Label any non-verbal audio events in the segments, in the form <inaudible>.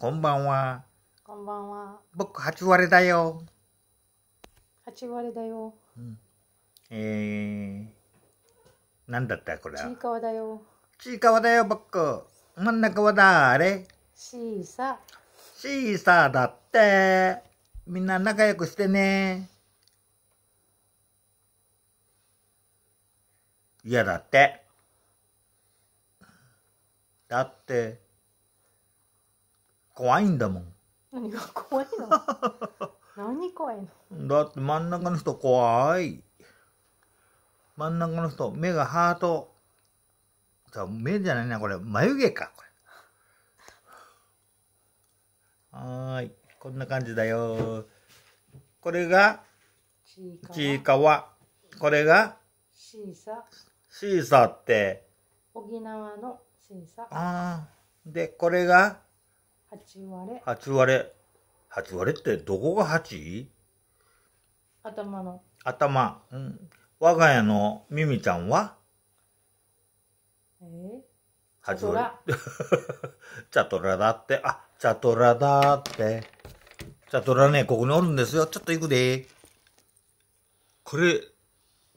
こんばんは。こんばんは。僕、八割だよ。八割だよ。うん、えー、なんだったこれは。ちいかわだよ。ちいかわだよ、僕。真ん中はだれ。シーサー。シーサーだって。みんな仲良くしてね。嫌だって。だって。怖いんだもん何が怖いの <laughs> 何怖いのだって真ん中の人怖い真ん中の人目がハート目じゃないなこれ眉毛かこれはいこんな感じだよこれがちいかわこれがシーサシーサって沖縄のシーサああでこれが八割八8割八8割ってどこが 8? 頭の頭、うん、我が家のミミちゃんはえー、8割れ虎 <laughs> チャトラだってあチャトラだってチャトラねここにおるんですよちょっと行くでこれ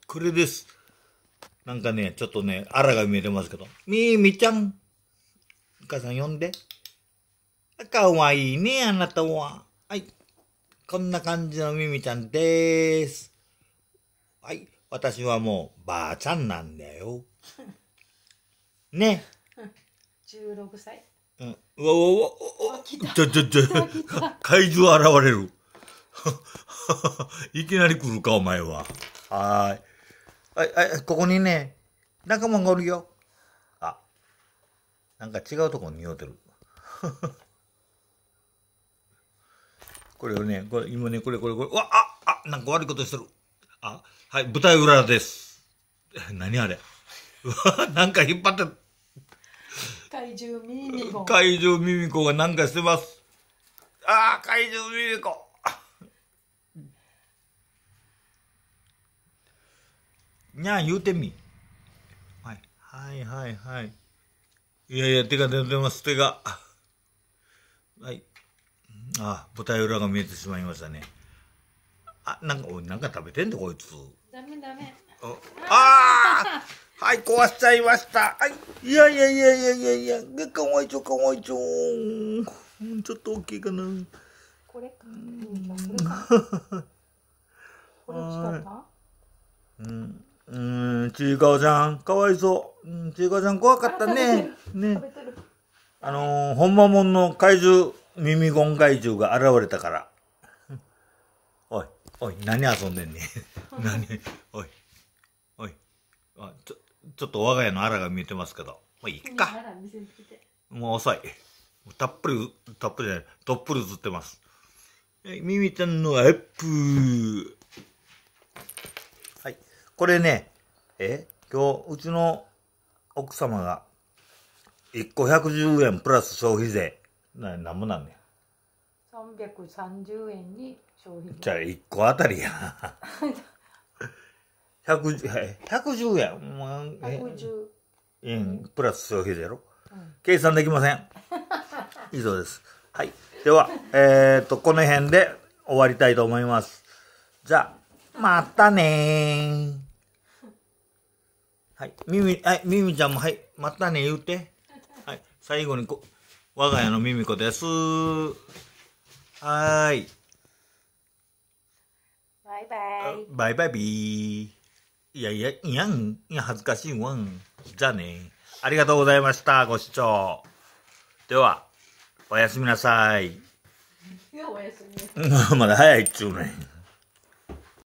これですなんかねちょっとねあらが見えてますけどミミちゃんお母さん呼んでかわいいね、あなたは。はい。こんな感じのミミちゃんでーす。はい。私はもう、ばあちゃんなんだよ。<laughs> ね。16歳。うん。わわうわうわ、お、ちょちょちょ、怪獣現れる。<laughs> いきなり来るか、お前は。はーい。はい、はい、ここにね、仲間がおるよ。あ、なんか違うとこに匂うてる。これをね、これ、今ね、これ、これ、これ、わ、あ、あ、なんか悪いことしてる。あ、はい、舞台裏です。<laughs> 何あれ。なんか引っ張って。怪獣ミミコ。怪獣ミミコがなんかしてます。ああ、怪獣ミミコ。にゃあ言うてみ。はい、はいはいはい。いやいや、手が出てます、手が。はい。あ舞台裏が見えてしまいましたねあなんかおなんか食べてんでこいつダメダメああはい壊しちゃいましたはいいやいやいやいやいやいやかわいちょかわいちょちょっと大きいかなこれか、うん、<laughs> うんちいかわちゃんかわいそううんちいかわちゃん怖かったねねあのー、本間もんの怪獣耳ゴン怪獣が現れたから。おい、おい、何遊んでんねん。<laughs> 何、おい、おい。あちょ、ちょっと我が家のアラが見えてますけど。もういいか。もう遅い。たっぷり、たっぷりじゃない。とっぷり映ってます。ミミちゃんのアップはい。これね、え今日、うちの奥様が、1個110円プラス消費税。ななんもなんねん330円に消費じゃあ1個あたりや 110, 110 <laughs> 円、うん、110円プラス消費税やろ、うん、計算できません <laughs> 以上ですはいではえー、っとこの辺で終わりたいと思いますじゃあまたねはいみみはいみみちゃんもはいまたね言うてはい最後にこう我が家のミミコです。はーい。バイバイ。バイバイビー。いやいや、いやん。いや、恥ずかしいわん。じゃあね。ありがとうございました。ご視聴。では、おやすみなさい。いや、おやすみ。<laughs> まだ早いっちゅうね。